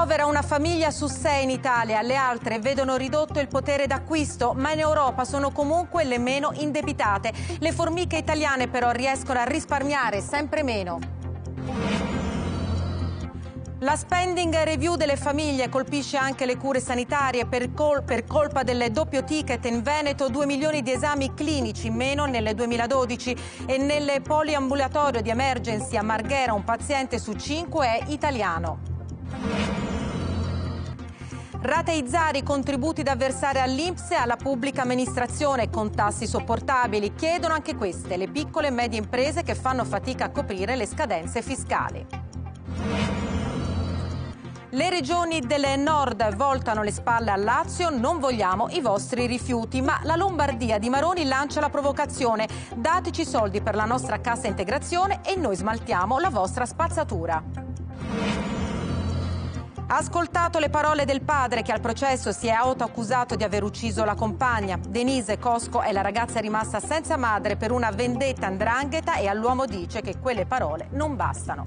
povera una famiglia su sei in Italia, le altre vedono ridotto il potere d'acquisto, ma in Europa sono comunque le meno indebitate. Le formiche italiane però riescono a risparmiare sempre meno. La spending review delle famiglie colpisce anche le cure sanitarie per, col per, colpa del doppio ticket in Veneto 2 milioni di esami clinici meno nel 2012 e nel poliambulatorio di emergency a Marghera un paziente su 5 è italiano. Rateizzare i contributi da versare all'Inps e alla pubblica amministrazione con tassi sopportabili. Chiedono anche queste le piccole e medie imprese che fanno fatica a coprire le scadenze fiscali. Le regioni del nord voltano le spalle a Lazio, non vogliamo i vostri rifiuti, ma la Lombardia di Maroni lancia la provocazione, dateci soldi per la nostra cassa integrazione e noi smaltiamo la vostra spazzatura. Ha ascoltato le parole del padre che al processo si è autoaccusato di aver ucciso la compagna. Denise Cosco è la ragazza rimasta senza madre per una vendetta andrangheta e all'uomo dice che quelle parole non bastano.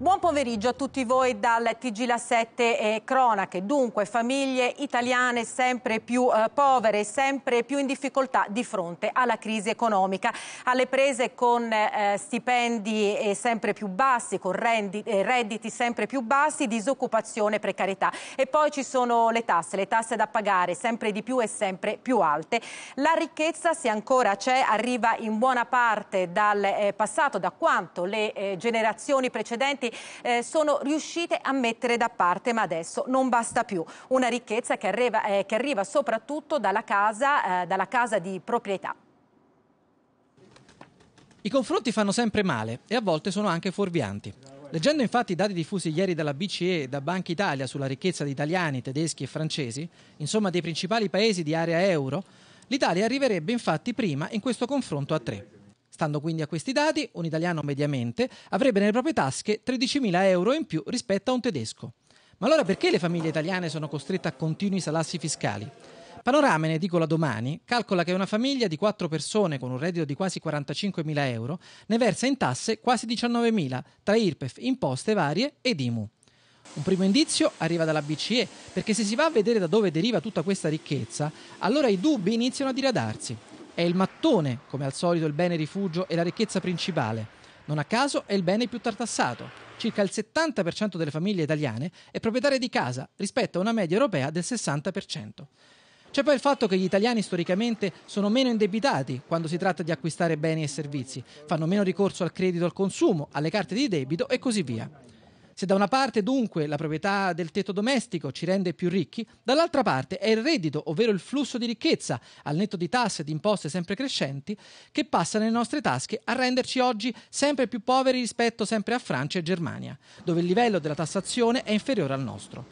Buon pomeriggio a tutti voi dal TG La 7 e eh, Cronache. Dunque, famiglie italiane sempre più eh, povere, sempre più in difficoltà di fronte alla crisi economica, alle prese con eh, stipendi eh, sempre più bassi, con rendi, eh, redditi sempre più bassi, disoccupazione, precarietà. E poi ci sono le tasse, le tasse da pagare sempre di più e sempre più alte. La ricchezza, se ancora c'è, arriva in buona parte dal eh, passato, da quanto le generazioni precedenti eh, sono riuscite a mettere da parte, ma adesso non basta più. Una ricchezza che arriva, eh, che arriva soprattutto dalla casa, eh, dalla casa di proprietà. I confronti fanno sempre male e a volte sono anche fuorvianti. Leggendo infatti i dati diffusi ieri dalla BCE e da Banca Italia sulla ricchezza di italiani, tedeschi e francesi, insomma dei principali paesi di area euro, l'Italia arriverebbe infatti prima in questo confronto a tre. Stando quindi a questi dati, un italiano mediamente avrebbe nelle proprie tasche 13.000 euro in più rispetto a un tedesco. Ma allora perché le famiglie italiane sono costrette a continui salassi fiscali? Panorama, ne dico la domani, calcola che una famiglia di 4 persone con un reddito di quasi 45.000 euro ne versa in tasse quasi 19.000 tra IRPEF, imposte varie ed IMU. Un primo indizio arriva dalla BCE, perché se si va a vedere da dove deriva tutta questa ricchezza, allora i dubbi iniziano a diradarsi. È il mattone, come al solito il bene rifugio e la ricchezza principale. Non a caso è il bene più tartassato. Circa il 70% delle famiglie italiane è proprietaria di casa, rispetto a una media europea del 60%. C'è poi il fatto che gli italiani storicamente sono meno indebitati quando si tratta di acquistare beni e servizi, fanno meno ricorso al credito al consumo, alle carte di debito e così via. Se da una parte dunque la proprietà del tetto domestico ci rende più ricchi, dall'altra parte è il reddito, ovvero il flusso di ricchezza, al netto di tasse e di imposte sempre crescenti, che passa nelle nostre tasche a renderci oggi sempre più poveri rispetto sempre a Francia e Germania, dove il livello della tassazione è inferiore al nostro.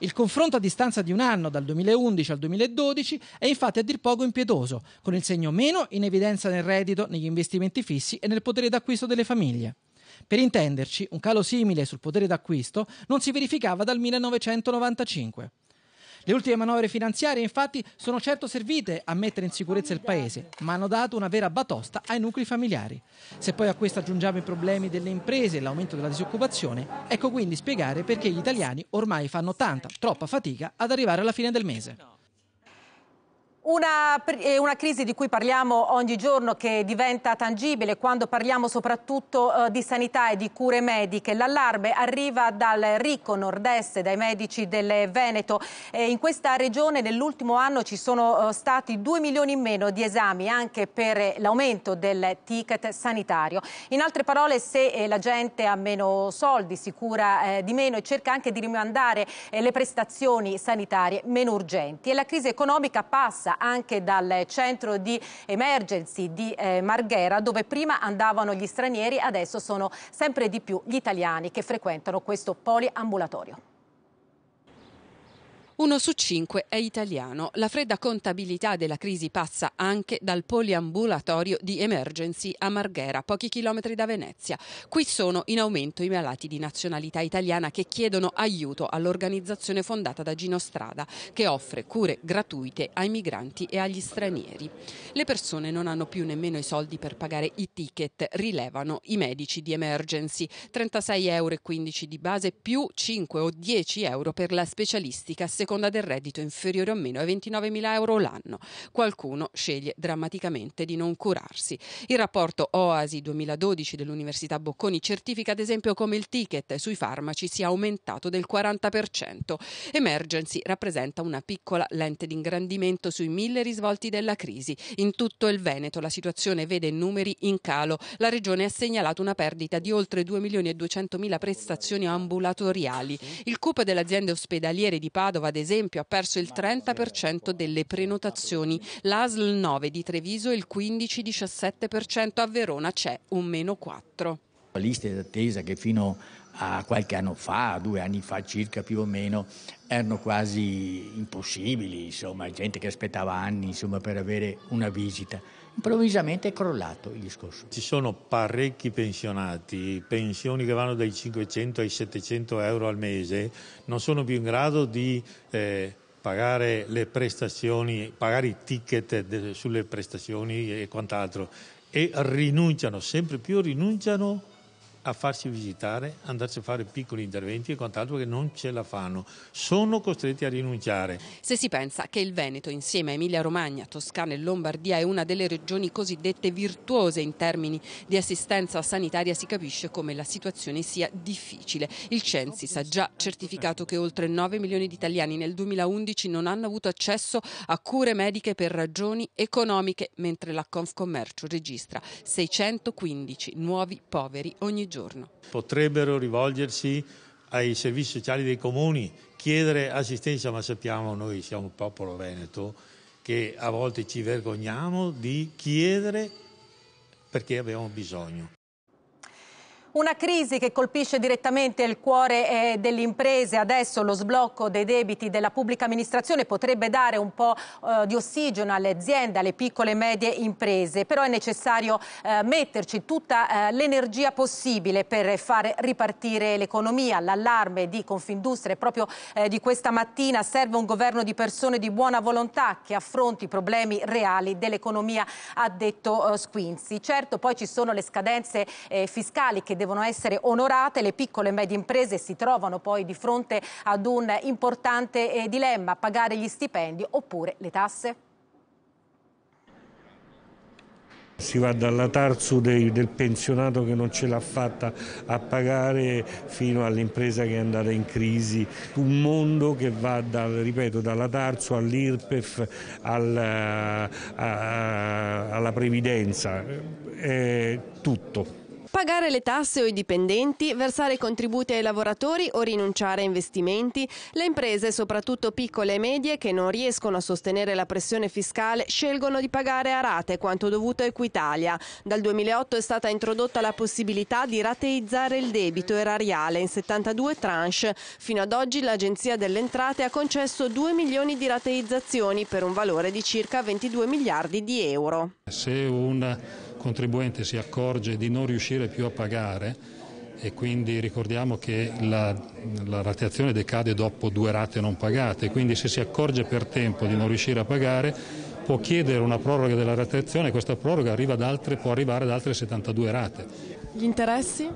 Il confronto a distanza di un anno, dal 2011 al 2012, è infatti a dir poco impietoso, con il segno meno in evidenza nel reddito, negli investimenti fissi e nel potere d'acquisto delle famiglie. Per intenderci, un calo simile sul potere d'acquisto non si verificava dal 1995. Le ultime manovre finanziarie infatti sono certo servite a mettere in sicurezza il Paese, ma hanno dato una vera batosta ai nuclei familiari. Se poi a questo aggiungiamo i problemi delle imprese e l'aumento della disoccupazione, ecco quindi spiegare perché gli italiani ormai fanno tanta, troppa fatica ad arrivare alla fine del mese. Una, eh, una, crisi di cui parliamo ogni giorno che diventa tangibile quando parliamo soprattutto eh, di sanità e di cure mediche. L'allarme arriva dal ricco nord-est, dai medici del Veneto. Eh, in questa regione nell'ultimo anno ci sono eh, stati 2 milioni in meno di esami anche per eh, l'aumento del ticket sanitario. In altre parole, se eh, la gente ha meno soldi, si cura di meno e cerca anche di rimandare le prestazioni sanitarie meno urgenti. E la crisi economica passa anche dal centro di emergency di eh, Marghera dove prima andavano gli stranieri, adesso sono sempre di più gli italiani che frequentano questo poliambulatorio. Uno su cinque è italiano. La fredda contabilità della crisi passa anche dal poliambulatorio di emergency a Marghera, pochi chilometri da Venezia. Qui sono in aumento i malati di nazionalità italiana che chiedono aiuto all'organizzazione fondata da Gino Strada, che offre cure gratuite ai migranti e agli stranieri. Le persone non hanno più nemmeno i soldi per pagare i ticket, rilevano i medici di emergency. 36,15 euro di base più 5 o 10 euro per la specialistica secondaria seconda del reddito inferiore o meno ai 29.000 euro l'anno. Qualcuno sceglie drammaticamente di non curarsi. Il rapporto Oasi 2012 dell'Università Bocconi certifica ad esempio come il ticket sui farmaci sia aumentato del 40%. Emergency rappresenta una piccola lente d'ingrandimento sui mille risvolti della crisi. In tutto il Veneto la situazione vede numeri in calo. La regione ha segnalato una perdita di oltre 2 milioni e 200 mila prestazioni ambulatoriali. Il CUP delle aziende ospedaliere di Padova ad esempio, ha perso il 30% delle prenotazioni, l'ASL 9 di Treviso il 15-17%, a Verona c'è un meno 4. Liste d'attesa che fino a qualche anno fa, due anni fa circa più o meno, erano quasi impossibili, insomma, gente che aspettava anni insomma, per avere una visita improvvisamente è crollato il discorso. Ci sono parecchi pensionati, pensioni che vanno dai 500 ai 700 euro al mese, non sono più in grado di eh, pagare le prestazioni, pagare i ticket de- sulle prestazioni e quant'altro e rinunciano, sempre più rinunciano a farsi visitare, andarsi a fare piccoli interventi e quant'altro che non ce la fanno. Sono costretti a rinunciare. Se si pensa che il Veneto, insieme a Emilia-Romagna, Toscana e Lombardia, è una delle regioni cosiddette virtuose in termini di assistenza sanitaria, si capisce come la situazione sia difficile. Il Censis ha già certificato che oltre 9 milioni di italiani nel 2011 non hanno avuto accesso a cure mediche per ragioni economiche, mentre la Confcommercio registra 615 nuovi poveri ogni giorno soggiorno. Potrebbero rivolgersi ai servizi sociali dei comuni, chiedere assistenza, ma sappiamo noi siamo un popolo veneto che a volte ci vergogniamo di chiedere perché abbiamo bisogno. Una crisi che colpisce direttamente il cuore eh, delle imprese. Adesso lo sblocco dei debiti della pubblica amministrazione potrebbe dare un po' eh, di ossigeno alle aziende, alle piccole e medie imprese. Però è necessario eh, metterci tutta eh, l'energia possibile per far ripartire l'economia. L'allarme di Confindustria è proprio eh, di questa mattina. Serve un governo di persone di buona volontà che affronti i problemi reali dell'economia, ha detto eh, Squinzi. Certo, poi ci sono le scadenze fiscali che devono devono essere onorate, le piccole e medie imprese si trovano poi di fronte ad un importante eh, dilemma, pagare gli stipendi oppure le tasse? Si va dalla Tarsu dei, del pensionato che non ce l'ha fatta a pagare fino all'impresa che è andata in crisi, un mondo che va dal, ripeto, dalla Tarsu all'IRPEF alla, eh, alla Previdenza, eh, è tutto. Pagare le tasse o i dipendenti, versare contributi ai lavoratori o rinunciare a investimenti, le imprese, soprattutto piccole e medie, che non riescono a sostenere la pressione fiscale, scelgono di pagare a rate quanto dovuto a Equitalia. Dal 2008 è stata introdotta la possibilità di rateizzare il debito erariale in 72 tranche. Fino ad oggi l'Agenzia delle Entrate ha concesso 2 milioni di rateizzazioni per un valore di circa 22 miliardi di euro. Se un contribuente si accorge di non riuscire serve più a pagare e quindi ricordiamo che la, la rateazione decade dopo due rate non pagate, quindi se si accorge per tempo di non riuscire a pagare può chiedere una proroga della rateazione e questa proroga arriva ad altre, può arrivare ad altre 72 rate. Gli interessi?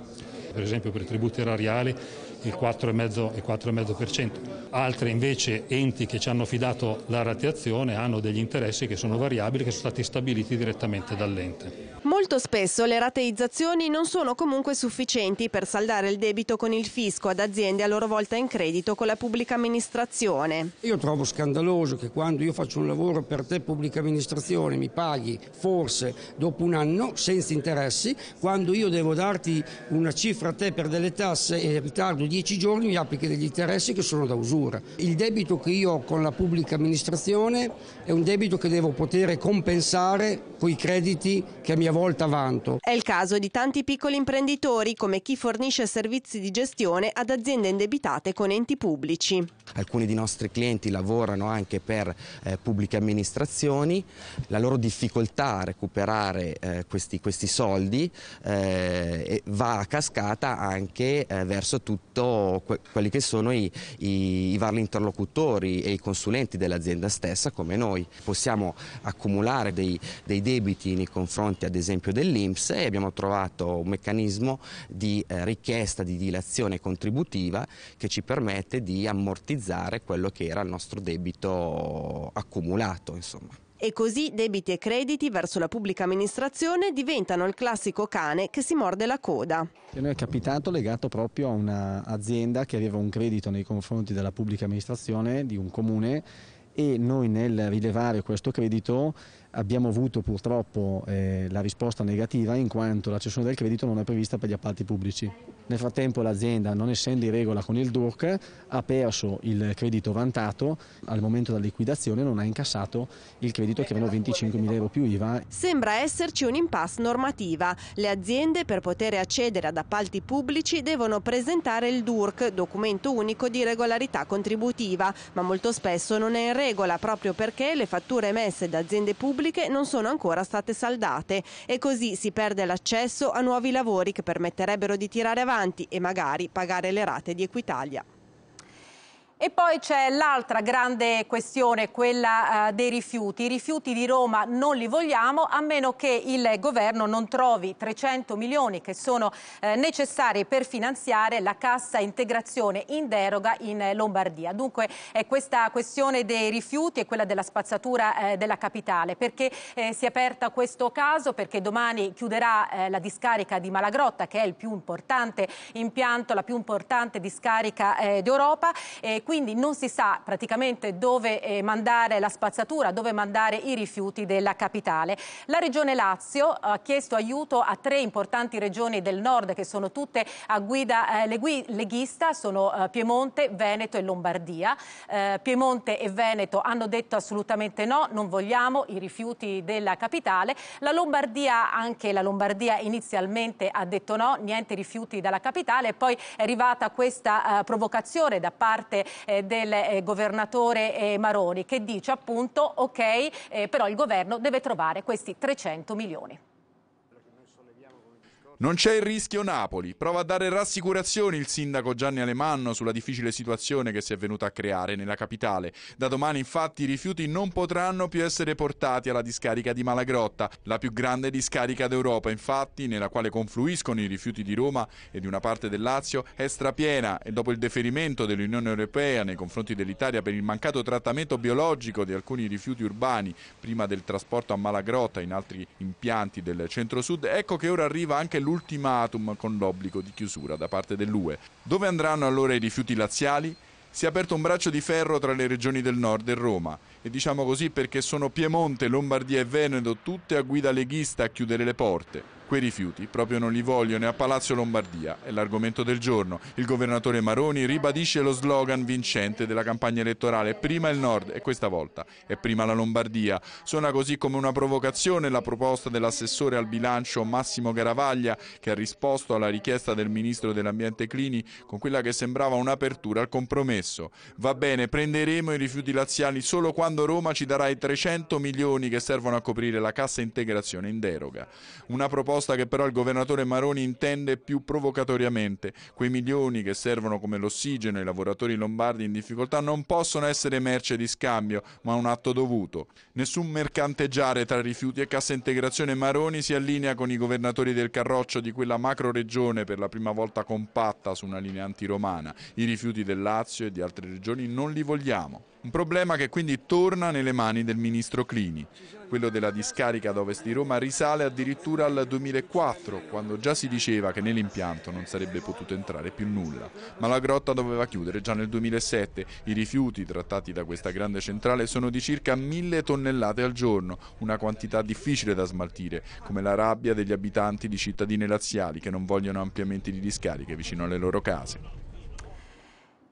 Per esempio per i tributi erariali il 4,5% altre invece enti che ci hanno fidato la rateazione hanno degli interessi che sono variabili che sono stati stabiliti direttamente dall'ente. Molto spesso le rateizzazioni non sono comunque sufficienti per saldare il debito con il fisco ad aziende a loro volta in credito con la pubblica amministrazione. Io trovo scandaloso che quando io faccio un lavoro per te pubblica amministrazione mi paghi forse dopo un anno senza interessi, quando io devo darti una cifra a te per delle tasse e ritardo 10 giorni mi applichi degli interessi che sono da usura futura. Il debito che io ho con la pubblica amministrazione è un debito che devo poter compensare con i crediti che a mia volta vanto. È il caso di tanti piccoli imprenditori come chi fornisce servizi di gestione ad aziende indebitate con enti pubblici. Alcuni di nostri clienti lavorano anche per eh, pubbliche amministrazioni, la loro difficoltà a recuperare eh, questi, questi, soldi eh, va a cascata anche eh, verso tutti que quelli che sono i, i i vari interlocutori e i consulenti dell'azienda stessa come noi. Possiamo accumulare dei, dei debiti nei confronti ad esempio dell'Inps e abbiamo trovato un meccanismo di eh, richiesta di dilazione contributiva che ci permette di ammortizzare quello che era il nostro debito accumulato. Insomma. E così debiti e crediti verso la pubblica amministrazione diventano il classico cane che si morde la coda. A noi è capitato legato proprio a un'azienda che aveva un credito nei confronti della pubblica amministrazione di un comune e noi nel rilevare questo credito abbiamo avuto purtroppo eh, la risposta negativa in quanto la cessione del credito non è prevista per gli appalti pubblici. Nel frattempo l'azienda, non essendo in regola con il DURC, ha perso il credito vantato, al momento della liquidazione non ha incassato il credito che erano 25.000 euro più IVA. Sembra esserci un impasse normativa. Le aziende per poter accedere ad appalti pubblici devono presentare il DURC, documento unico di regolarità contributiva, ma molto spesso non è in regola proprio perché le fatture emesse da aziende pubbliche pubbliche non sono ancora state saldate e così si perde l'accesso a nuovi lavori che permetterebbero di tirare avanti e magari pagare le rate di Equitalia. E poi c'è l'altra grande questione, quella eh, dei rifiuti. I rifiuti di Roma non li vogliamo a meno che il governo non trovi 300 milioni che sono eh, necessari per finanziare la cassa integrazione in deroga in Lombardia. Dunque è questa questione dei rifiuti e quella della spazzatura eh, della capitale. Perché si è aperta questo caso? Perché domani chiuderà la discarica di Malagrotta che è il più importante impianto, la più importante discarica d'Europa quindi non si sa praticamente dove eh, mandare la spazzatura, dove mandare i rifiuti della capitale. La Regione Lazio ha chiesto aiuto a tre importanti regioni del nord che sono tutte a guida eh, leghista, sono eh, Piemonte, Veneto e Lombardia. Eh, Piemonte e Veneto hanno detto assolutamente no, non vogliamo i rifiuti della capitale. La Lombardia, anche la Lombardia inizialmente ha detto no, niente rifiuti dalla capitale, e poi è arrivata questa eh, provocazione da parte eh, del eh, governatore eh, Maroni che dice appunto ok eh, però il governo deve trovare questi 300 milioni. Non c'è il rischio Napoli. Prova a dare rassicurazioni il sindaco Gianni Alemanno sulla difficile situazione che si è venuta a creare nella capitale. Da domani infatti i rifiuti non potranno più essere portati alla discarica di Malagrotta, la più grande discarica d'Europa infatti, nella quale confluiscono i rifiuti di Roma e di una parte del Lazio, è strapiena e dopo il deferimento dell'Unione Europea nei confronti dell'Italia per il mancato trattamento biologico di alcuni rifiuti urbani prima del trasporto a Malagrotta in altri impianti del centro-sud, ecco che ora arriva anche il l'ultimatum con l'obbligo di chiusura da parte dell'UE. Dove andranno allora i rifiuti laziali? Si è aperto un braccio di ferro tra le regioni del nord e Roma, e diciamo così perché sono Piemonte, Lombardia e Veneto tutte a guida leghista a chiudere le porte. Quei rifiuti proprio non li vogliono a Palazzo Lombardia, è l'argomento del giorno. Il governatore Maroni ribadisce lo slogan vincente della campagna elettorale, prima il nord e questa volta è prima la Lombardia. Suona così come una provocazione la proposta dell'assessore al bilancio Massimo Garavaglia che ha risposto alla richiesta del ministro dell'ambiente Clini con quella che sembrava un'apertura al compromesso. Va bene, prenderemo i rifiuti laziali solo quando Roma ci darà i 300 milioni che servono a coprire la cassa integrazione in deroga. Una proposta proposta che però il governatore Maroni intende più provocatoriamente. Quei milioni che servono come l'ossigeno ai lavoratori lombardi in difficoltà non possono essere merce di scambio, ma un atto dovuto. Nessun mercanteggiare tra rifiuti e cassa integrazione Maroni si allinea con i governatori del Carroccio di quella macro regione per la prima volta compatta su una linea antiromana. I rifiuti del Lazio e di altre regioni non li vogliamo. Un problema che quindi torna nelle mani del ministro Clini. Quello della discarica ad ovest di Roma risale addirittura al 2004, quando già si diceva che nell'impianto non sarebbe potuto entrare più nulla. Ma la grotta doveva chiudere già nel 2007. I rifiuti trattati da questa grande centrale sono di circa mille tonnellate al giorno, una quantità difficile da smaltire, come la rabbia degli abitanti di cittadine laziali che non vogliono ampliamenti di discariche vicino alle loro case.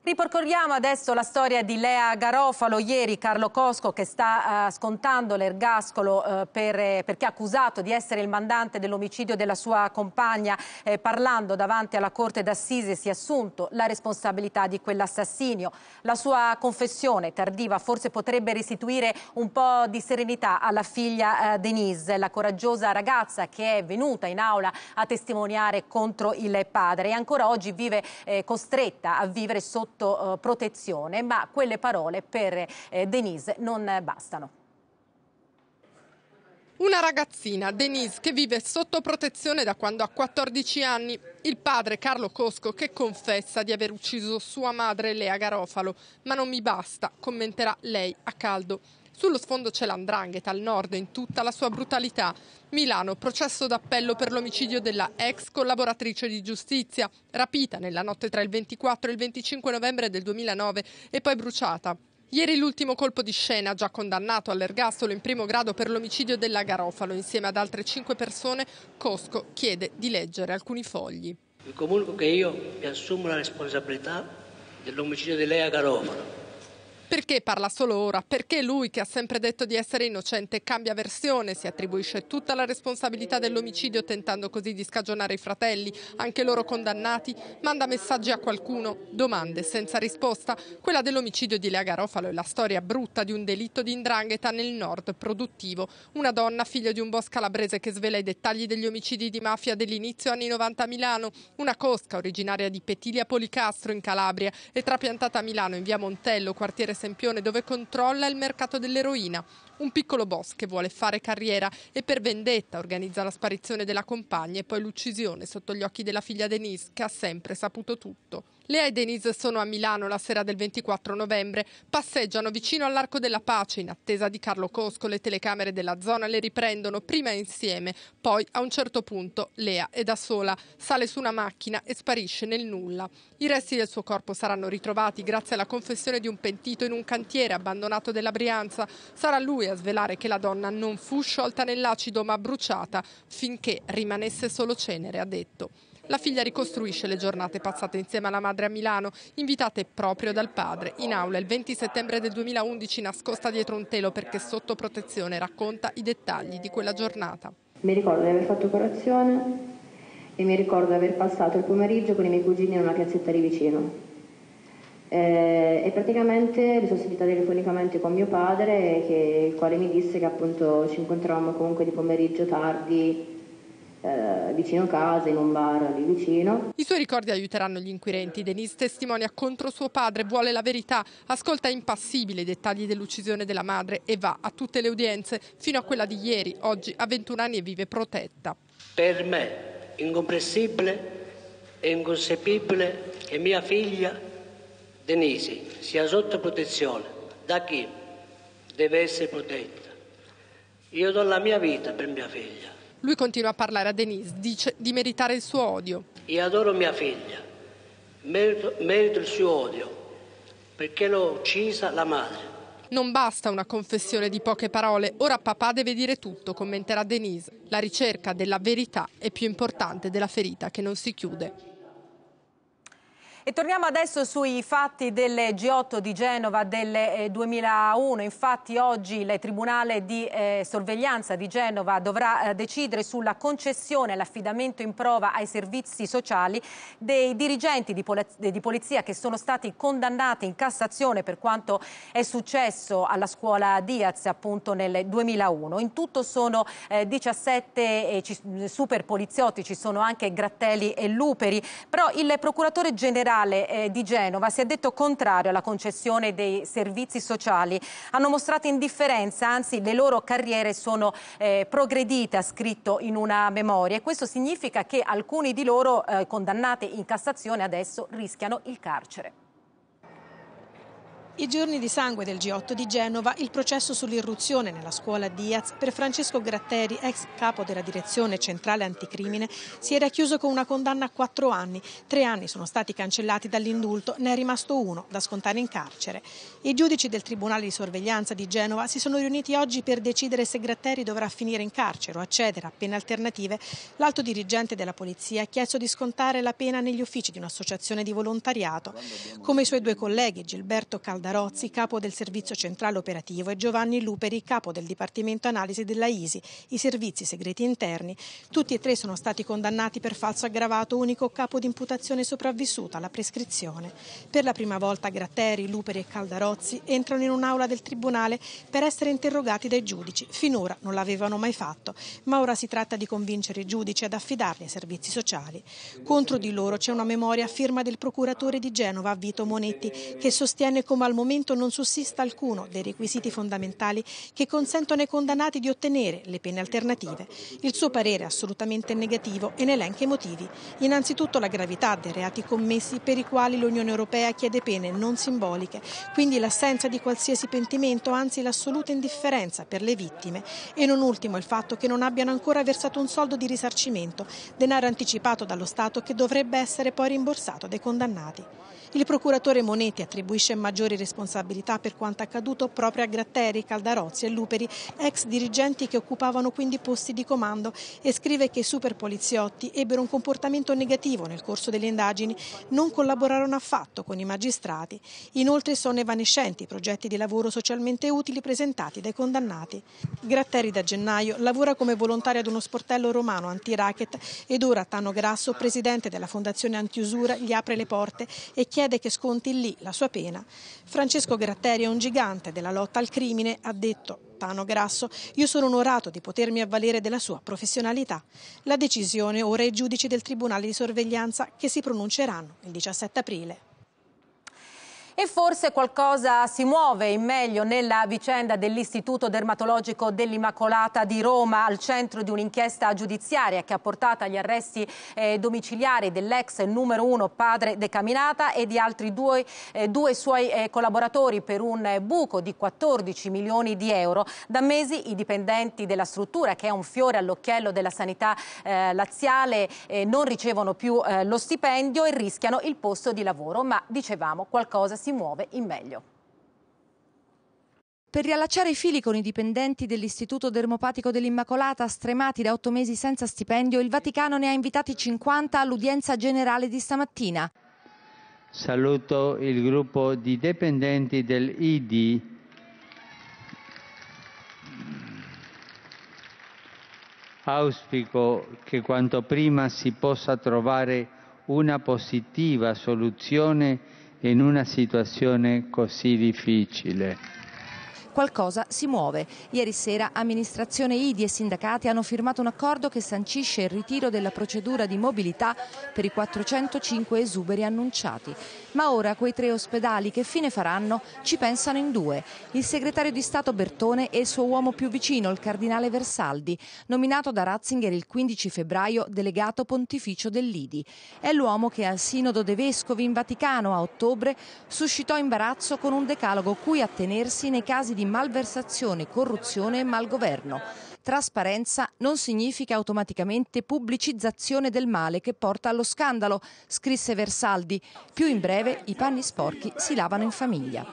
Ripercorriamo adesso la storia di Lea Garofalo, ieri Carlo Cosco che sta uh, scontando l'ergascolo uh, eh, per, eh, perché è accusato di essere il mandante dell'omicidio della sua compagna, eh, parlando davanti alla Corte d'Assise si è assunto la responsabilità di quell'assassinio. La sua confessione tardiva forse potrebbe restituire un po' di serenità alla figlia uh, Denise, la coraggiosa ragazza che è venuta in aula a testimoniare contro il padre e ancora oggi vive eh, costretta a vivere sotto fatto eh, protezione, ma quelle parole per eh, Denise non bastano. Una ragazzina, Denise, che vive sotto protezione da quando ha 14 anni. Il padre, Carlo Cosco, che confessa di aver ucciso sua madre, Lea Garofalo. Ma non mi basta, commenterà lei a caldo. Sullo sfondo c'è l'andrangheta al nord in tutta la sua brutalità. Milano, processo d'appello per l'omicidio della ex collaboratrice di giustizia, rapita nella notte tra il 24 e il 25 novembre del 2009 e poi bruciata. Ieri l'ultimo colpo di scena, già condannato all'ergastolo in primo grado per l'omicidio della Garofalo insieme ad altre cinque persone, Cosco chiede di leggere alcuni fogli. Vi comunico che io mi assumo la responsabilità dell'omicidio di Lea Garofalo perché parla solo ora? Perché lui, che ha sempre detto di essere innocente, cambia versione, si attribuisce tutta la responsabilità dell'omicidio tentando così di scagionare i fratelli, anche loro condannati, manda messaggi a qualcuno, domande senza risposta. Quella dell'omicidio di Lea Garofalo è la storia brutta di un delitto di indrangheta nel nord produttivo. Una donna, figlia di un boss calabrese che svela i dettagli degli omicidi di mafia dell'inizio anni 90 a Milano, una cosca originaria di Petilia Policastro in Calabria e trapiantata a Milano in via Montello, quartiere Sempione dove controlla il mercato dell'eroina un piccolo boss che vuole fare carriera e per vendetta organizza la sparizione della compagna e poi l'uccisione sotto gli occhi della figlia Denise che ha sempre saputo tutto. Lea e Denise sono a Milano la sera del 24 novembre, passeggiano vicino all'Arco della Pace in attesa di Carlo Cosco, le telecamere della zona le riprendono prima insieme, poi a un certo punto Lea è da sola, sale su una macchina e sparisce nel nulla. I resti del suo corpo saranno ritrovati grazie alla confessione di un pentito in un cantiere abbandonato della Brianza, sarà lui a svelare che la donna non fu sciolta nell'acido ma bruciata finché rimanesse solo cenere, ha detto. La figlia ricostruisce le giornate passate insieme alla madre a Milano, invitate proprio dal padre, in aula il 20 settembre del 2011 nascosta dietro un telo perché sotto protezione racconta i dettagli di quella giornata. Mi ricordo di aver fatto colazione e mi ricordo di aver passato il pomeriggio con i miei cugini in una piazzetta lì vicino. Eh, e praticamente mi sono sentita telefonicamente con mio padre, che, il quale mi disse che appunto ci incontravamo comunque di pomeriggio tardi eh, vicino casa, in un bar lì vicino. I suoi ricordi aiuteranno gli inquirenti. Denise testimonia contro suo padre, vuole la verità, ascolta impassibile i dettagli dell'uccisione della madre e va a tutte le udienze, fino a quella di ieri, oggi a 21 anni e vive protetta. Per me incomprensibile e inconcepibile che mia figlia Denisi sia sotto protezione da chi deve essere protetta. Io do la mia vita per mia figlia. Lui continua a parlare a Denise, dice di meritare il suo odio. Io adoro mia figlia, merito, merito il suo odio, perché l'ho uccisa la madre. Non basta una confessione di poche parole, ora papà deve dire tutto, commenterà Denise. La ricerca della verità è più importante della ferita che non si chiude. E torniamo adesso sui fatti del G8 di Genova del 2001. Eh, Infatti oggi il Tribunale di eh, Sorveglianza di Genova dovrà eh, decidere sulla concessione e l'affidamento in prova ai servizi sociali dei dirigenti di, pol eh, di, polizia che sono stati condannati in Cassazione per quanto è successo alla scuola Diaz appunto nel 2001. In tutto sono eh, 17 super poliziotti, ci sono anche Gratteli e Luperi, però il procuratore generale Generale eh, di Genova si è detto contrario alla concessione dei servizi sociali. Hanno mostrato indifferenza, anzi le loro carriere sono eh, progredite, ha scritto in una memoria. E questo significa che alcuni di loro, eh, condannati in Cassazione, adesso rischiano il carcere. I giorni di sangue del G8 di Genova, il processo sull'irruzione nella scuola Diaz per Francesco Gratteri, ex capo della direzione centrale anticrimine, si era chiuso con una condanna a quattro anni. Tre anni sono stati cancellati dall'indulto, ne è rimasto uno da scontare in carcere. I giudici del Tribunale di sorveglianza di Genova si sono riuniti oggi per decidere se Gratteri dovrà finire in carcere o accedere a pene alternative. L'alto dirigente della polizia ha chiesto di scontare la pena negli uffici di un'associazione di volontariato. Come i suoi due colleghi, Gilberto Calda Darozzi, capo del Servizio Centrale Operativo, e Giovanni Luperi, capo del Dipartimento Analisi della ISI, i servizi segreti interni. Tutti e tre sono stati condannati per falso aggravato, unico capo di imputazione sopravvissuta alla prescrizione. Per la prima volta Gratteri, Luperi e Caldarozzi entrano in un'aula del Tribunale per essere interrogati dai giudici. Finora non l'avevano mai fatto, ma ora si tratta di convincere i giudici ad affidarli ai servizi sociali. Contro di loro c'è una memoria a firma del procuratore di Genova, Vito Monetti, che sostiene come al momento non sussista alcuno dei requisiti fondamentali che consentono ai condannati di ottenere le pene alternative. Il suo parere assolutamente negativo e ne elenca i motivi. Innanzitutto la gravità dei reati commessi per i quali l'Unione Europea chiede pene non simboliche, quindi l'assenza di qualsiasi pentimento, anzi l'assoluta indifferenza per le vittime e non ultimo il fatto che non abbiano ancora versato un soldo di risarcimento, denaro anticipato dallo Stato che dovrebbe essere poi rimborsato dai condannati. Il procuratore Monetti attribuisce maggiori responsabilità per quanto accaduto proprio a Gratteri, Caldarozzi e Luperi, ex dirigenti che occupavano quindi posti di comando e scrive che i super poliziotti ebbero un comportamento negativo nel corso delle indagini, non collaborarono affatto con i magistrati. Inoltre sono evanescenti i progetti di lavoro socialmente utili presentati dai condannati. Gratteri da gennaio lavora come volontario ad uno sportello romano anti-racket ed ora Tano Grasso, presidente della Fondazione Antiusura, gli apre le porte e chiede chiede che sconti lì la sua pena. Francesco Gratteri è un gigante della lotta al crimine, ha detto Tano Grasso, io sono onorato di potermi avvalere della sua professionalità. La decisione ora è giudici del Tribunale di Sorveglianza che si pronunceranno il 17 aprile e forse qualcosa si muove in meglio nella vicenda dell'Istituto Dermatologico dell'Immacolata di Roma al centro di un'inchiesta giudiziaria che ha portato agli arresti eh, domiciliari dell'ex numero uno padre De Caminata e di altri due, eh, due suoi eh, collaboratori per un eh, buco di 14 milioni di euro. Da mesi i dipendenti della struttura, che è un fiore all'occhiello della sanità eh, laziale, eh, non ricevono più lo stipendio e rischiano il posto di lavoro, ma dicevamo qualcosa si si muove in meglio. Per riallacciare i fili con i dipendenti dell'Istituto Dermopatico dell'Immacolata, stremati da otto mesi senza stipendio, il Vaticano ne ha invitati 50 all'udienza generale di stamattina. Saluto il gruppo di dipendenti dell'ID auspico che quanto prima si possa trovare una positiva soluzione in una situazione così difficile qualcosa si muove. Ieri sera amministrazione IDI e sindacati hanno firmato un accordo che sancisce il ritiro della procedura di mobilità per i 405 esuberi annunciati. Ma ora quei tre ospedali che fine faranno ci pensano in due. Il segretario di Stato Bertone e il suo uomo più vicino, il cardinale Versaldi, nominato da Ratzinger il 15 febbraio delegato pontificio dell'IDI. È l'uomo che al Sinodo dei Vescovi in Vaticano a ottobre suscitò imbarazzo con un decalogo cui attenersi nei casi di malversazione, corruzione e malgoverno. Trasparenza non significa automaticamente pubblicizzazione del male che porta allo scandalo, scrisse Versaldi. Più in breve i panni sporchi si lavano in famiglia.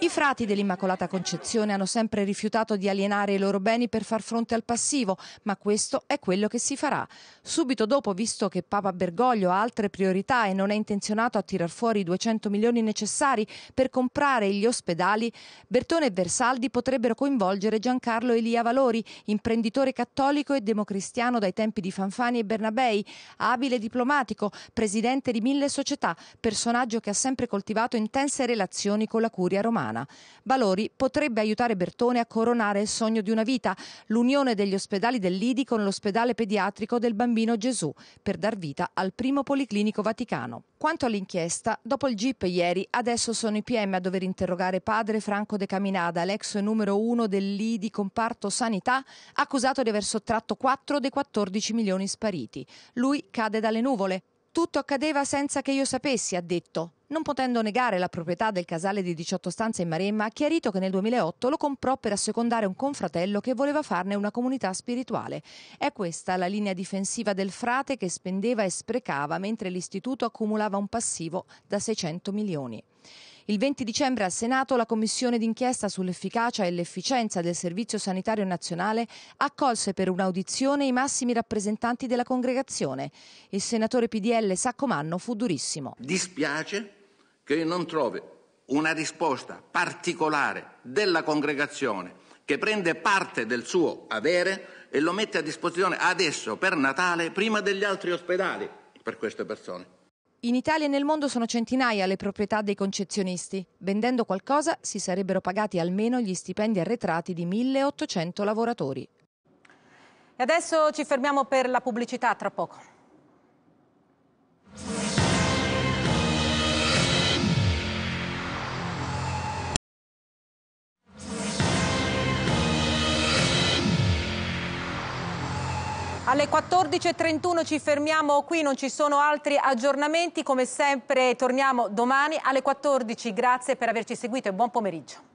I frati dell'Immacolata Concezione hanno sempre rifiutato di alienare i loro beni per far fronte al passivo, ma questo è quello che si farà. Subito dopo, visto che Papa Bergoglio ha altre priorità e non è intenzionato a tirar fuori i 200 milioni necessari per comprare gli ospedali, Bertone e Versaldi potrebbero coinvolgere Giancarlo Elia Valori, imprenditore cattolico e democristiano dai tempi di Fanfani e Bernabei, abile diplomatico, presidente di mille società, personaggio che ha sempre coltivato intense relazioni con la curia romana umana. Balori potrebbe aiutare Bertone a coronare il sogno di una vita, l'unione degli ospedali dell'IDI con l'ospedale pediatrico del bambino Gesù, per dar vita al primo policlinico vaticano. Quanto all'inchiesta, dopo il GIP ieri, adesso sono i PM a dover interrogare padre Franco De Caminada, l'ex numero uno dell'IDI comparto sanità, accusato di aver sottratto 4 dei 14 milioni spariti. Lui cade dalle nuvole. Tutto accadeva senza che io sapessi, ha detto. Non potendo negare la proprietà del casale di 18 stanze in Maremma, ha chiarito che nel 2008 lo comprò per assecondare un confratello che voleva farne una comunità spirituale. È questa la linea difensiva del frate che spendeva e sprecava mentre l'istituto accumulava un passivo da 600 milioni. Il 20 dicembre al Senato la commissione d'inchiesta sull'efficacia e l'efficienza del Servizio Sanitario Nazionale accolse per un'audizione i massimi rappresentanti della congregazione. Il senatore PDL Saccomanno fu durissimo. Dispiace che non trovi una risposta particolare della congregazione che prende parte del suo avere e lo mette a disposizione adesso per Natale prima degli altri ospedali per queste persone. In Italia e nel mondo sono centinaia le proprietà dei concezionisti. Vendendo qualcosa si sarebbero pagati almeno gli stipendi arretrati di 1800 lavoratori. E adesso ci fermiamo per la pubblicità, tra poco. Alle 14.31 ci fermiamo qui, non ci sono altri aggiornamenti, come sempre torniamo domani alle 14. Grazie per averci seguito e buon pomeriggio.